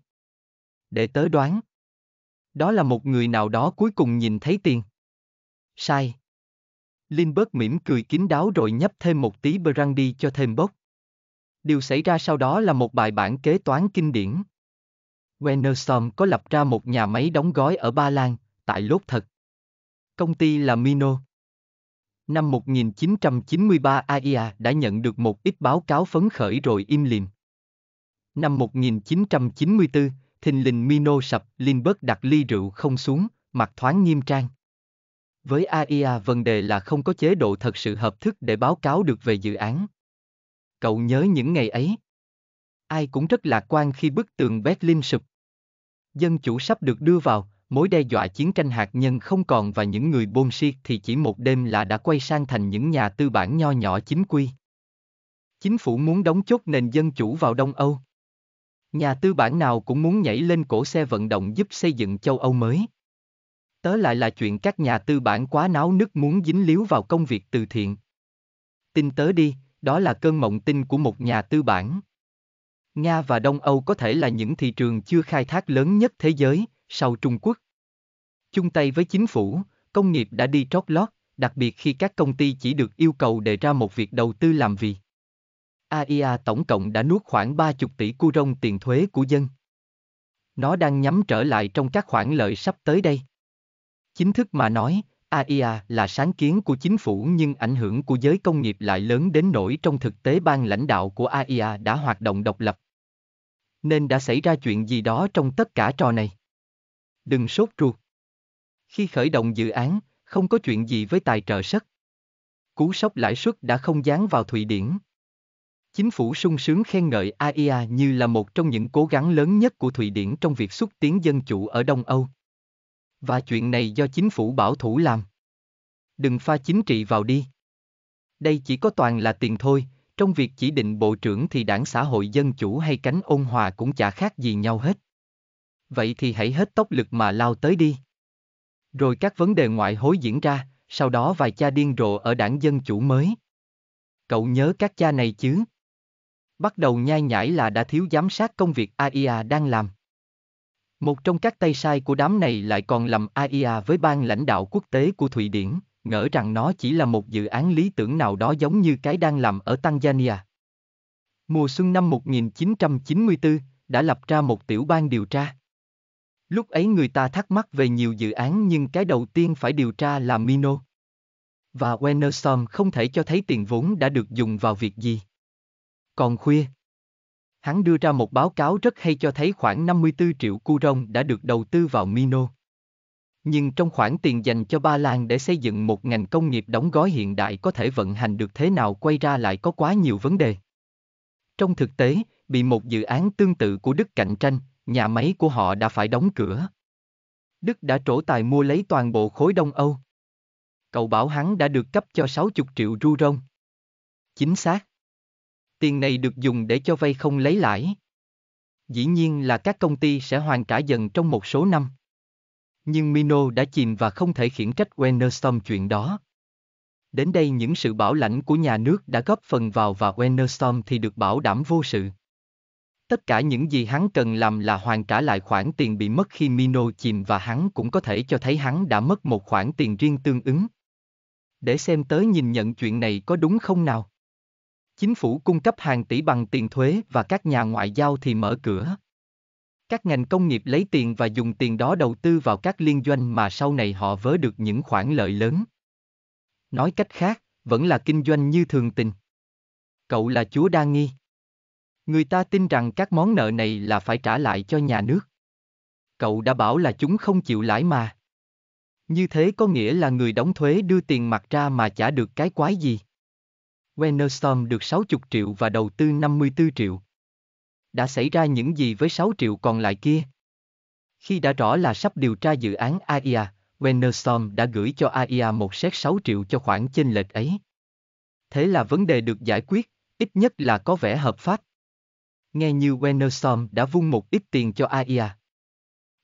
Để tớ đoán. Đó là một người nào đó cuối cùng nhìn thấy tiền. Sai. bớt mỉm cười kín đáo rồi nhấp thêm một tí brandy cho thêm bốc. Điều xảy ra sau đó là một bài bản kế toán kinh điển. Wennerson có lập ra một nhà máy đóng gói ở Ba Lan, tại Lốt Thật. Công ty là Mino. Năm 1993 AIA đã nhận được một ít báo cáo phấn khởi rồi im lìm. Năm 1994, thình lình Mino sập, Lindbergh đặt ly rượu không xuống, mặt thoáng nghiêm trang. Với AIA vấn đề là không có chế độ thật sự hợp thức để báo cáo được về dự án cậu nhớ những ngày ấy. Ai cũng rất lạc quan khi bức tường Berlin sụp. Dân chủ sắp được đưa vào, mối đe dọa chiến tranh hạt nhân không còn và những người bôn siết thì chỉ một đêm là đã quay sang thành những nhà tư bản nho nhỏ chính quy. Chính phủ muốn đóng chốt nền dân chủ vào Đông Âu. Nhà tư bản nào cũng muốn nhảy lên cổ xe vận động giúp xây dựng châu Âu mới. Tớ lại là chuyện các nhà tư bản quá náo nức muốn dính líu vào công việc từ thiện. Tin tớ đi, đó là cơn mộng tinh của một nhà tư bản. Nga và Đông Âu có thể là những thị trường chưa khai thác lớn nhất thế giới, sau Trung Quốc. Chung tay với chính phủ, công nghiệp đã đi trót lót, đặc biệt khi các công ty chỉ được yêu cầu đề ra một việc đầu tư làm vì. AIA tổng cộng đã nuốt khoảng 30 tỷ cu rông tiền thuế của dân. Nó đang nhắm trở lại trong các khoản lợi sắp tới đây. Chính thức mà nói, AIA là sáng kiến của chính phủ nhưng ảnh hưởng của giới công nghiệp lại lớn đến nỗi trong thực tế ban lãnh đạo của AIA đã hoạt động độc lập. Nên đã xảy ra chuyện gì đó trong tất cả trò này. Đừng sốt ruột. Khi khởi động dự án, không có chuyện gì với tài trợ sất. Cú sốc lãi suất đã không dán vào Thụy Điển. Chính phủ sung sướng khen ngợi AIA như là một trong những cố gắng lớn nhất của Thụy Điển trong việc xúc tiến dân chủ ở Đông Âu. Và chuyện này do chính phủ bảo thủ làm. Đừng pha chính trị vào đi. Đây chỉ có toàn là tiền thôi, trong việc chỉ định bộ trưởng thì đảng xã hội dân chủ hay cánh ôn hòa cũng chả khác gì nhau hết. Vậy thì hãy hết tốc lực mà lao tới đi. Rồi các vấn đề ngoại hối diễn ra, sau đó vài cha điên rồ ở đảng dân chủ mới. Cậu nhớ các cha này chứ? Bắt đầu nhai nhãi là đã thiếu giám sát công việc AIA đang làm. Một trong các tay sai của đám này lại còn làm AIA với ban lãnh đạo quốc tế của Thụy Điển, ngỡ rằng nó chỉ là một dự án lý tưởng nào đó giống như cái đang làm ở Tanzania. Mùa xuân năm 1994, đã lập ra một tiểu ban điều tra. Lúc ấy người ta thắc mắc về nhiều dự án nhưng cái đầu tiên phải điều tra là Mino. Và Wennerson không thể cho thấy tiền vốn đã được dùng vào việc gì. Còn khuya, Hắn đưa ra một báo cáo rất hay cho thấy khoảng 54 triệu cu curon đã được đầu tư vào Mino. Nhưng trong khoản tiền dành cho Ba Lan để xây dựng một ngành công nghiệp đóng gói hiện đại có thể vận hành được thế nào quay ra lại có quá nhiều vấn đề. Trong thực tế, bị một dự án tương tự của Đức cạnh tranh, nhà máy của họ đã phải đóng cửa. Đức đã trổ tài mua lấy toàn bộ khối Đông Âu. Cậu bảo hắn đã được cấp cho 60 triệu ru rong. Chính xác tiền này được dùng để cho vay không lấy lãi. Dĩ nhiên là các công ty sẽ hoàn trả dần trong một số năm. Nhưng Mino đã chìm và không thể khiển trách Wennerstorm chuyện đó. Đến đây những sự bảo lãnh của nhà nước đã góp phần vào và Wennerstorm thì được bảo đảm vô sự. Tất cả những gì hắn cần làm là hoàn trả lại khoản tiền bị mất khi Mino chìm và hắn cũng có thể cho thấy hắn đã mất một khoản tiền riêng tương ứng. Để xem tới nhìn nhận chuyện này có đúng không nào. Chính phủ cung cấp hàng tỷ bằng tiền thuế và các nhà ngoại giao thì mở cửa. Các ngành công nghiệp lấy tiền và dùng tiền đó đầu tư vào các liên doanh mà sau này họ vớ được những khoản lợi lớn. Nói cách khác, vẫn là kinh doanh như thường tình. Cậu là chúa đa nghi. Người ta tin rằng các món nợ này là phải trả lại cho nhà nước. Cậu đã bảo là chúng không chịu lãi mà. Như thế có nghĩa là người đóng thuế đưa tiền mặt ra mà trả được cái quái gì? Wennerstorm được 60 triệu và đầu tư 54 triệu. Đã xảy ra những gì với 6 triệu còn lại kia? Khi đã rõ là sắp điều tra dự án AIA, Wennerstorm đã gửi cho AIA một xét 6 triệu cho khoản chênh lệch ấy. Thế là vấn đề được giải quyết, ít nhất là có vẻ hợp pháp. Nghe như Wennerstorm đã vung một ít tiền cho AIA,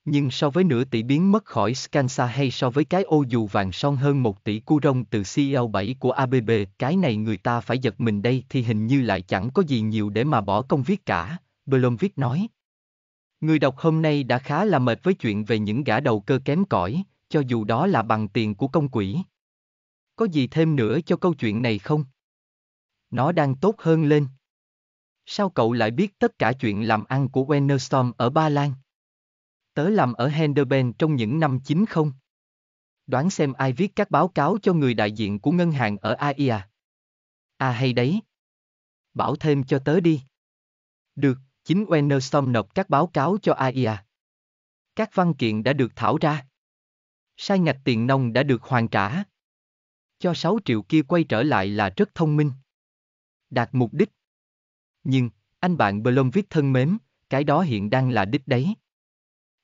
nhưng so với nửa tỷ biến mất khỏi Scansa hay so với cái ô dù vàng son hơn một tỷ cu rong từ CL7 của ABB, cái này người ta phải giật mình đây thì hình như lại chẳng có gì nhiều để mà bỏ công viết cả, Blom viết nói. Người đọc hôm nay đã khá là mệt với chuyện về những gã đầu cơ kém cỏi, cho dù đó là bằng tiền của công quỹ. Có gì thêm nữa cho câu chuyện này không? Nó đang tốt hơn lên. Sao cậu lại biết tất cả chuyện làm ăn của Wennerstorm ở Ba Lan? Tớ làm ở Henderben trong những năm 90. Đoán xem ai viết các báo cáo cho người đại diện của ngân hàng ở AIA. à? hay đấy. Bảo thêm cho tớ đi. Được, chính Wennerstorm nộp các báo cáo cho AIA. Các văn kiện đã được thảo ra. Sai ngạch tiền nông đã được hoàn trả. Cho 6 triệu kia quay trở lại là rất thông minh. Đạt mục đích. Nhưng, anh bạn Blom viết thân mến, cái đó hiện đang là đích đấy.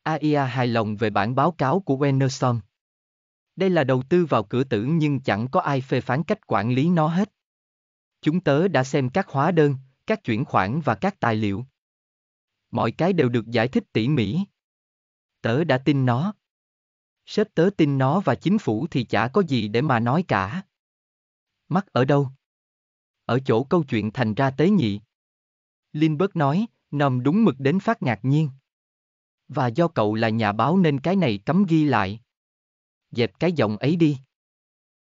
AIA hài lòng về bản báo cáo của Wennerson. Đây là đầu tư vào cửa tử nhưng chẳng có ai phê phán cách quản lý nó hết. Chúng tớ đã xem các hóa đơn, các chuyển khoản và các tài liệu. Mọi cái đều được giải thích tỉ mỉ. Tớ đã tin nó. Sếp tớ tin nó và chính phủ thì chả có gì để mà nói cả. Mắt ở đâu? Ở chỗ câu chuyện thành ra tế nhị. Lindbergh nói, nằm đúng mực đến phát ngạc nhiên. Và do cậu là nhà báo nên cái này cấm ghi lại. Dẹp cái giọng ấy đi.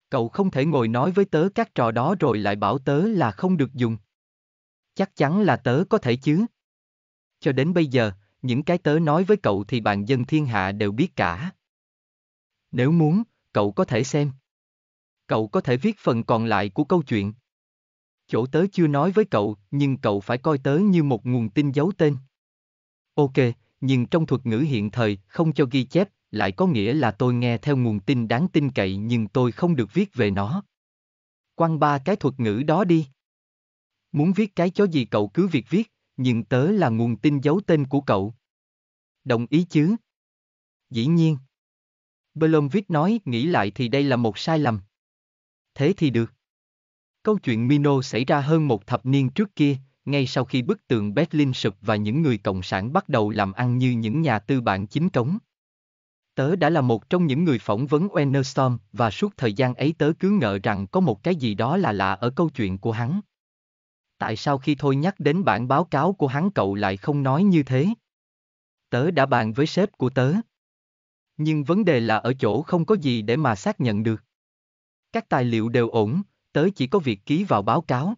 Cậu không thể ngồi nói với tớ các trò đó rồi lại bảo tớ là không được dùng. Chắc chắn là tớ có thể chứ. Cho đến bây giờ, những cái tớ nói với cậu thì bạn dân thiên hạ đều biết cả. Nếu muốn, cậu có thể xem. Cậu có thể viết phần còn lại của câu chuyện. Chỗ tớ chưa nói với cậu, nhưng cậu phải coi tớ như một nguồn tin giấu tên. Ok, nhưng trong thuật ngữ hiện thời không cho ghi chép, lại có nghĩa là tôi nghe theo nguồn tin đáng tin cậy nhưng tôi không được viết về nó. Quăng ba cái thuật ngữ đó đi. Muốn viết cái chó gì cậu cứ việc viết, nhưng tớ là nguồn tin giấu tên của cậu. Đồng ý chứ? Dĩ nhiên. Blom viết nói nghĩ lại thì đây là một sai lầm. Thế thì được. Câu chuyện Mino xảy ra hơn một thập niên trước kia, ngay sau khi bức tường Berlin sụp và những người cộng sản bắt đầu làm ăn như những nhà tư bản chính cống. Tớ đã là một trong những người phỏng vấn Wennerstorm và suốt thời gian ấy tớ cứ ngờ rằng có một cái gì đó là lạ ở câu chuyện của hắn. Tại sao khi thôi nhắc đến bản báo cáo của hắn cậu lại không nói như thế? Tớ đã bàn với sếp của tớ. Nhưng vấn đề là ở chỗ không có gì để mà xác nhận được. Các tài liệu đều ổn, tớ chỉ có việc ký vào báo cáo.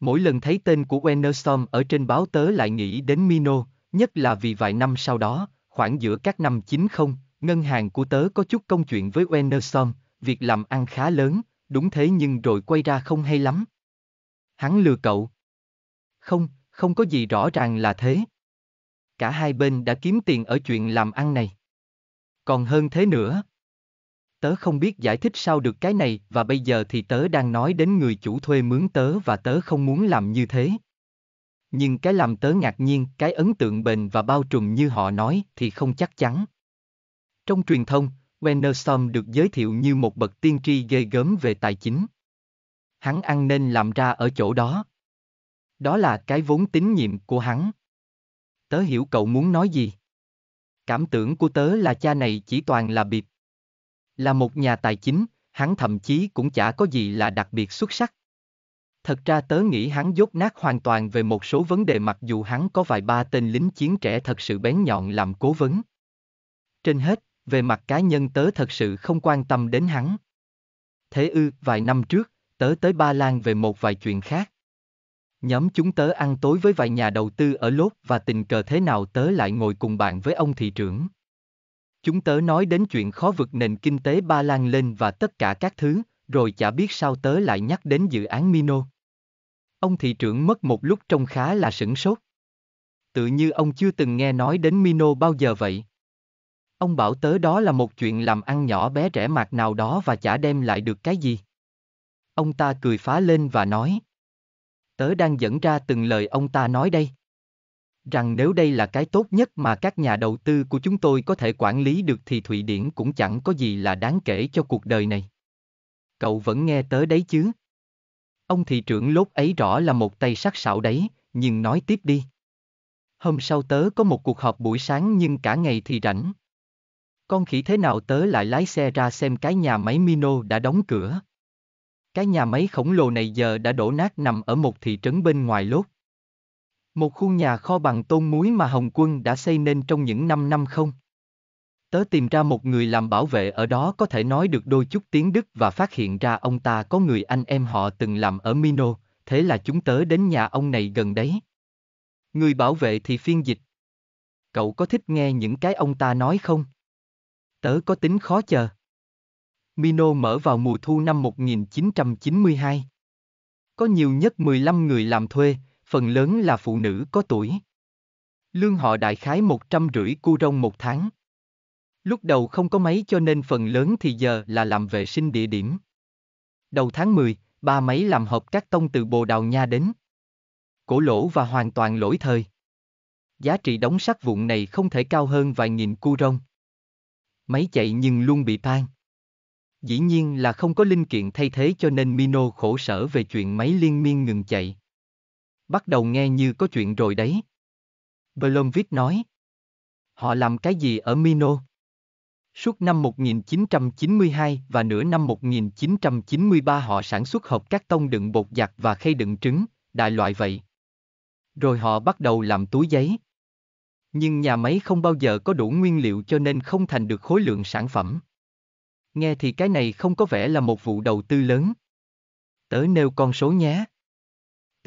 Mỗi lần thấy tên của Wennerstorm ở trên báo tớ lại nghĩ đến Mino, nhất là vì vài năm sau đó, khoảng giữa các năm 90, ngân hàng của tớ có chút công chuyện với Wennerstorm, việc làm ăn khá lớn, đúng thế nhưng rồi quay ra không hay lắm. Hắn lừa cậu. Không, không có gì rõ ràng là thế. Cả hai bên đã kiếm tiền ở chuyện làm ăn này. Còn hơn thế nữa. Tớ không biết giải thích sao được cái này và bây giờ thì tớ đang nói đến người chủ thuê mướn tớ và tớ không muốn làm như thế. Nhưng cái làm tớ ngạc nhiên, cái ấn tượng bền và bao trùm như họ nói thì không chắc chắn. Trong truyền thông, Wennerstrom được giới thiệu như một bậc tiên tri ghê gớm về tài chính. Hắn ăn nên làm ra ở chỗ đó. Đó là cái vốn tín nhiệm của hắn. Tớ hiểu cậu muốn nói gì. Cảm tưởng của tớ là cha này chỉ toàn là bịp. Là một nhà tài chính, hắn thậm chí cũng chả có gì là đặc biệt xuất sắc. Thật ra tớ nghĩ hắn dốt nát hoàn toàn về một số vấn đề mặc dù hắn có vài ba tên lính chiến trẻ thật sự bén nhọn làm cố vấn. Trên hết, về mặt cá nhân tớ thật sự không quan tâm đến hắn. Thế ư, vài năm trước, tớ tới Ba Lan về một vài chuyện khác. Nhóm chúng tớ ăn tối với vài nhà đầu tư ở Lốt và tình cờ thế nào tớ lại ngồi cùng bạn với ông thị trưởng. Chúng tớ nói đến chuyện khó vực nền kinh tế Ba Lan lên và tất cả các thứ, rồi chả biết sao tớ lại nhắc đến dự án Mino. Ông thị trưởng mất một lúc trông khá là sửng sốt. Tự như ông chưa từng nghe nói đến Mino bao giờ vậy. Ông bảo tớ đó là một chuyện làm ăn nhỏ bé rẻ mạt nào đó và chả đem lại được cái gì. Ông ta cười phá lên và nói. Tớ đang dẫn ra từng lời ông ta nói đây rằng nếu đây là cái tốt nhất mà các nhà đầu tư của chúng tôi có thể quản lý được thì Thụy Điển cũng chẳng có gì là đáng kể cho cuộc đời này. Cậu vẫn nghe tới đấy chứ? Ông thị trưởng lốt ấy rõ là một tay sắc sảo đấy, nhưng nói tiếp đi. Hôm sau tớ có một cuộc họp buổi sáng nhưng cả ngày thì rảnh. Con khỉ thế nào tớ lại lái xe ra xem cái nhà máy Mino đã đóng cửa. Cái nhà máy khổng lồ này giờ đã đổ nát nằm ở một thị trấn bên ngoài lốt. Một khu nhà kho bằng tôn muối mà Hồng Quân đã xây nên trong những năm năm không. Tớ tìm ra một người làm bảo vệ ở đó có thể nói được đôi chút tiếng Đức và phát hiện ra ông ta có người anh em họ từng làm ở Mino, thế là chúng tớ đến nhà ông này gần đấy. Người bảo vệ thì phiên dịch. Cậu có thích nghe những cái ông ta nói không? Tớ có tính khó chờ. Mino mở vào mùa thu năm 1992. Có nhiều nhất 15 người làm thuê, phần lớn là phụ nữ có tuổi. Lương họ đại khái một trăm rưỡi cu rong một tháng. Lúc đầu không có máy cho nên phần lớn thì giờ là làm vệ sinh địa điểm. Đầu tháng 10, ba máy làm hộp các tông từ Bồ Đào Nha đến. Cổ lỗ và hoàn toàn lỗi thời. Giá trị đóng sắt vụn này không thể cao hơn vài nghìn cu rong. Máy chạy nhưng luôn bị tan. Dĩ nhiên là không có linh kiện thay thế cho nên Mino khổ sở về chuyện máy liên miên ngừng chạy bắt đầu nghe như có chuyện rồi đấy. Blomvik nói. Họ làm cái gì ở Mino? Suốt năm 1992 và nửa năm 1993 họ sản xuất hộp các tông đựng bột giặt và khay đựng trứng, đại loại vậy. Rồi họ bắt đầu làm túi giấy. Nhưng nhà máy không bao giờ có đủ nguyên liệu cho nên không thành được khối lượng sản phẩm. Nghe thì cái này không có vẻ là một vụ đầu tư lớn. Tớ nêu con số nhé.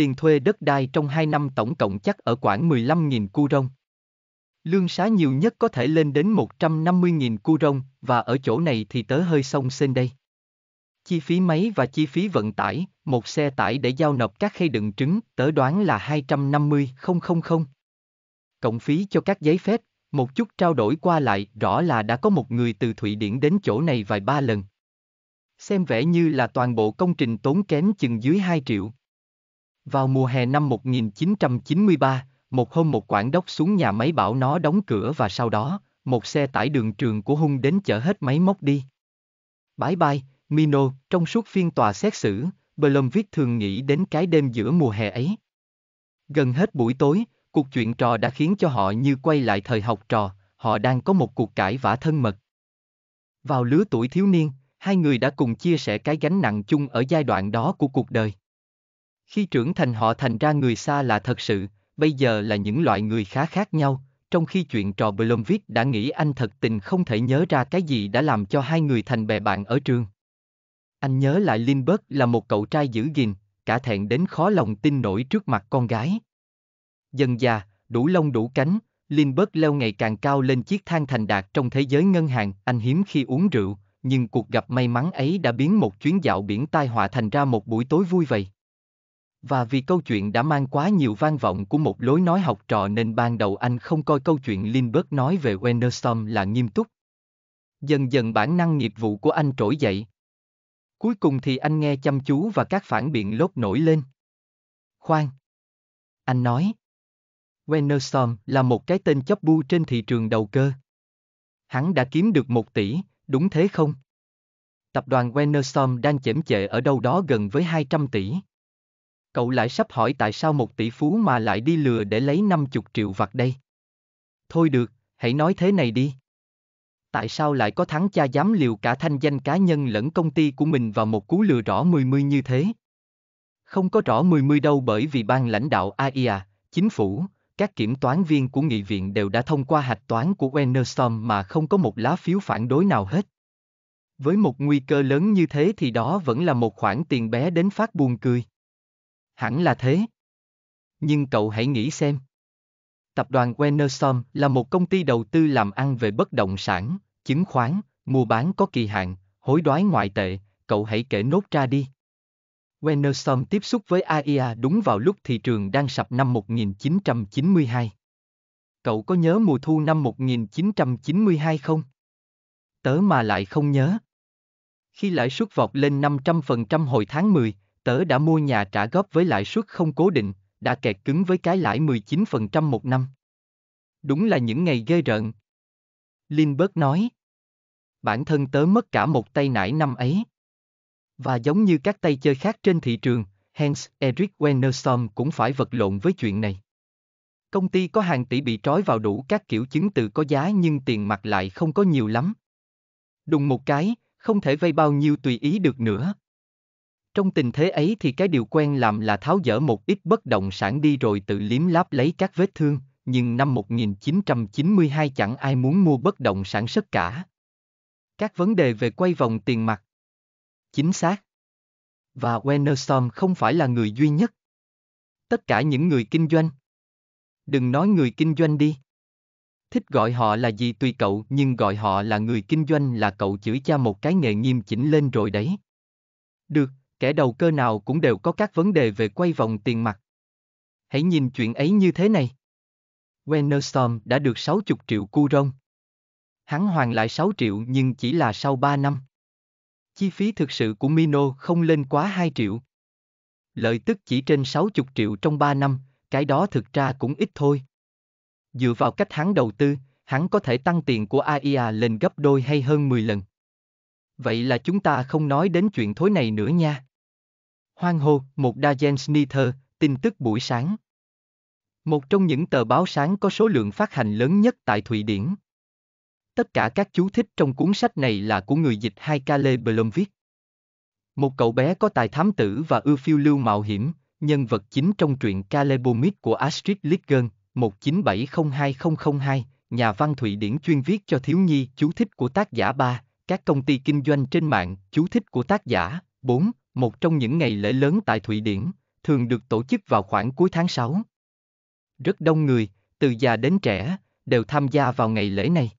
Tiền thuê đất đai trong 2 năm tổng cộng chắc ở khoảng 15.000 cu rông. Lương xá nhiều nhất có thể lên đến 150.000 cu rông, và ở chỗ này thì tớ hơi sông sên đây. Chi phí máy và chi phí vận tải, một xe tải để giao nộp các khay đựng trứng, tớ đoán là 250.000. Cộng phí cho các giấy phép, một chút trao đổi qua lại, rõ là đã có một người từ Thụy Điển đến chỗ này vài ba lần. Xem vẻ như là toàn bộ công trình tốn kém chừng dưới 2 triệu. Vào mùa hè năm 1993, một hôm một quản đốc xuống nhà máy bảo nó đóng cửa và sau đó, một xe tải đường trường của Hung đến chở hết máy móc đi. Bye bye, Mino, trong suốt phiên tòa xét xử, Blom viết thường nghĩ đến cái đêm giữa mùa hè ấy. Gần hết buổi tối, cuộc chuyện trò đã khiến cho họ như quay lại thời học trò, họ đang có một cuộc cãi vã thân mật. Vào lứa tuổi thiếu niên, hai người đã cùng chia sẻ cái gánh nặng chung ở giai đoạn đó của cuộc đời. Khi trưởng thành họ thành ra người xa là thật sự, bây giờ là những loại người khá khác nhau, trong khi chuyện trò Blomvik đã nghĩ anh thật tình không thể nhớ ra cái gì đã làm cho hai người thành bè bạn ở trường. Anh nhớ lại Lindbergh là một cậu trai giữ gìn, cả thẹn đến khó lòng tin nổi trước mặt con gái. Dần già, đủ lông đủ cánh, Lindbergh leo ngày càng cao lên chiếc thang thành đạt trong thế giới ngân hàng, anh hiếm khi uống rượu, nhưng cuộc gặp may mắn ấy đã biến một chuyến dạo biển tai họa thành ra một buổi tối vui vầy. Và vì câu chuyện đã mang quá nhiều vang vọng của một lối nói học trò nên ban đầu anh không coi câu chuyện Lindbergh nói về Wenderstorm là nghiêm túc. Dần dần bản năng nghiệp vụ của anh trỗi dậy. Cuối cùng thì anh nghe chăm chú và các phản biện lốt nổi lên. Khoan. Anh nói. Wenderstorm là một cái tên chấp bu trên thị trường đầu cơ. Hắn đã kiếm được một tỷ, đúng thế không? Tập đoàn Wenderstorm đang chễm chệ ở đâu đó gần với 200 tỷ cậu lại sắp hỏi tại sao một tỷ phú mà lại đi lừa để lấy 50 triệu vặt đây. Thôi được, hãy nói thế này đi. Tại sao lại có thắng cha dám liều cả thanh danh cá nhân lẫn công ty của mình vào một cú lừa rõ mười mươi như thế? Không có rõ mười mươi đâu bởi vì ban lãnh đạo AIA, chính phủ, các kiểm toán viên của nghị viện đều đã thông qua hạch toán của Wennerstorm mà không có một lá phiếu phản đối nào hết. Với một nguy cơ lớn như thế thì đó vẫn là một khoản tiền bé đến phát buồn cười hẳn là thế. Nhưng cậu hãy nghĩ xem. Tập đoàn Wennerson là một công ty đầu tư làm ăn về bất động sản, chứng khoán, mua bán có kỳ hạn, hối đoái ngoại tệ, cậu hãy kể nốt ra đi. Wennerson tiếp xúc với AIA đúng vào lúc thị trường đang sập năm 1992. Cậu có nhớ mùa thu năm 1992 không? Tớ mà lại không nhớ. Khi lãi suất vọt lên 500% hồi tháng 10, Tớ đã mua nhà trả góp với lãi suất không cố định, đã kẹt cứng với cái lãi 19% một năm. Đúng là những ngày ghê rợn. Lindbergh nói. Bản thân tớ mất cả một tay nải năm ấy. Và giống như các tay chơi khác trên thị trường, Hans Eric Wennerson cũng phải vật lộn với chuyện này. Công ty có hàng tỷ bị trói vào đủ các kiểu chứng từ có giá nhưng tiền mặt lại không có nhiều lắm. Đùng một cái, không thể vay bao nhiêu tùy ý được nữa, trong tình thế ấy thì cái điều quen làm là tháo dỡ một ít bất động sản đi rồi tự liếm láp lấy các vết thương, nhưng năm 1992 chẳng ai muốn mua bất động sản sất cả. Các vấn đề về quay vòng tiền mặt. Chính xác. Và Wennerstorm không phải là người duy nhất. Tất cả những người kinh doanh. Đừng nói người kinh doanh đi. Thích gọi họ là gì tùy cậu nhưng gọi họ là người kinh doanh là cậu chửi cha một cái nghề nghiêm chỉnh lên rồi đấy. Được, kẻ đầu cơ nào cũng đều có các vấn đề về quay vòng tiền mặt. Hãy nhìn chuyện ấy như thế này. Werner Storm đã được 60 triệu rong. Hắn hoàn lại 6 triệu nhưng chỉ là sau 3 năm. Chi phí thực sự của Mino không lên quá 2 triệu. Lợi tức chỉ trên 60 triệu trong 3 năm, cái đó thực ra cũng ít thôi. Dựa vào cách hắn đầu tư, hắn có thể tăng tiền của AIA lên gấp đôi hay hơn 10 lần. Vậy là chúng ta không nói đến chuyện thối này nữa nha. Hoang hô, một Dagensnither, tin tức buổi sáng. Một trong những tờ báo sáng có số lượng phát hành lớn nhất tại Thụy Điển. Tất cả các chú thích trong cuốn sách này là của người dịch hai Kale Blomvik. Một cậu bé có tài thám tử và ưa phiêu lưu mạo hiểm, nhân vật chính trong truyện Kale Bomit của Astrid Lindgren, 19702002, nhà văn Thụy Điển chuyên viết cho thiếu nhi, chú thích của tác giả 3, các công ty kinh doanh trên mạng, chú thích của tác giả 4, một trong những ngày lễ lớn tại Thụy Điển, thường được tổ chức vào khoảng cuối tháng 6. Rất đông người, từ già đến trẻ, đều tham gia vào ngày lễ này.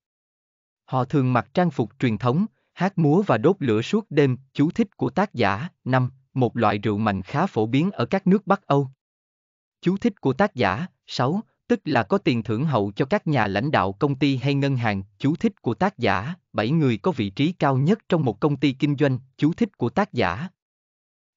Họ thường mặc trang phục truyền thống, hát múa và đốt lửa suốt đêm, chú thích của tác giả, năm, một loại rượu mạnh khá phổ biến ở các nước Bắc Âu. Chú thích của tác giả, 6, tức là có tiền thưởng hậu cho các nhà lãnh đạo công ty hay ngân hàng, chú thích của tác giả, 7 người có vị trí cao nhất trong một công ty kinh doanh, chú thích của tác giả,